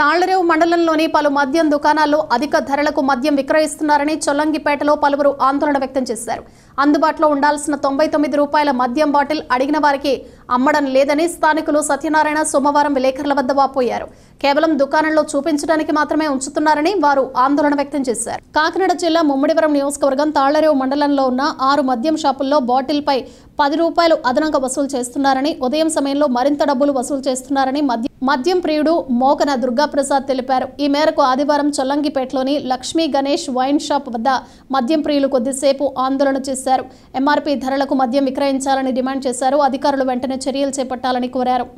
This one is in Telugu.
తాళ్లరేవు మండలంలోని పలు మద్యం దుకాణాల్లో అధిక ధరలకు మద్యం విక్రయిస్తున్నారని చొల్లంగిపేటలో పలువురు ఆందోళన వ్యక్తం చేశారు అందుబాటులో ఉండాల్సిన తొంభై తొమ్మిది రూపాయల మద్యం బాటిల్ అడిగిన వారికి అమ్మడం లేదని స్థానికులు సత్యనారాయణ సోమవారం విలేకరుల వద్ద వాపోయారు కేవలం దుకాణంలో చూపించడానికి మాత్రమే ఉంచుతున్నారని వారు ఆందోళన వ్యక్తం చేశారు కాకినాడ జిల్లా ముమ్మడివరం నియోజకవర్గం తాళ్లరేవు మండలంలో ఉన్న ఆరు మద్యం షాపుల్లో బాటిల్పై పది రూపాయలు అదనంగా వసూలు చేస్తున్నారని ఉదయం సమయంలో మరింత డబ్బులు వసూలు చేస్తున్నారని మద్యం మద్యం ప్రియుడు మోకన దుర్గాప్రసాద్ తెలిపారు ఈ మేరకు ఆదివారం చొల్లంగిపేటలోని లక్ష్మీ గణేష్ వైన్ షాప్ వద్ద మద్యం ప్రియులు కొద్దిసేపు ఆందోళన చేశారు ఎంఆర్పీ ధరలకు మద్యం విక్రయించాలని డిమాండ్ చేశారు అధికారులు వెంటనే చర్యలు చేపట్టాలని కోరారు